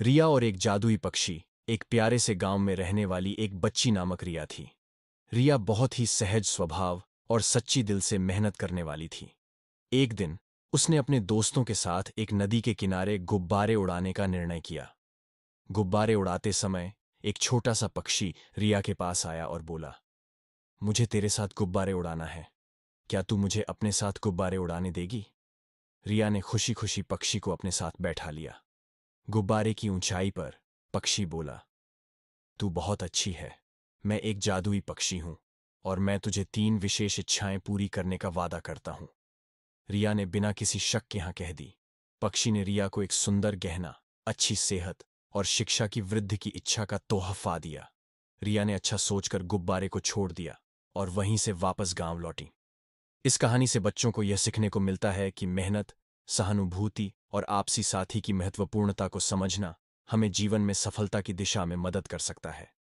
रिया और एक जादुई पक्षी एक प्यारे से गांव में रहने वाली एक बच्ची नामक रिया थी रिया बहुत ही सहज स्वभाव और सच्ची दिल से मेहनत करने वाली थी एक दिन उसने अपने दोस्तों के साथ एक नदी के किनारे गुब्बारे उड़ाने का निर्णय किया गुब्बारे उड़ाते समय एक छोटा सा पक्षी रिया के पास आया और बोला मुझे तेरे साथ गुब्बारे उड़ाना है क्या तू मुझे अपने साथ गुब्बारे उड़ाने देगी रिया ने खुशी खुशी पक्षी को अपने साथ बैठा लिया गुब्बारे की ऊंचाई पर पक्षी बोला तू बहुत अच्छी है मैं एक जादुई पक्षी हूं और मैं तुझे तीन विशेष इच्छाएं पूरी करने का वादा करता हूं रिया ने बिना किसी शक के यहां कह दी पक्षी ने रिया को एक सुंदर गहना अच्छी सेहत और शिक्षा की वृद्धि की इच्छा का तोहफा दिया रिया ने अच्छा सोचकर गुब्बारे को छोड़ दिया और वहीं से वापस गांव लौटी इस कहानी से बच्चों को यह सीखने को मिलता है कि मेहनत सहानुभूति और आपसी साथी की महत्वपूर्णता को समझना हमें जीवन में सफलता की दिशा में मदद कर सकता है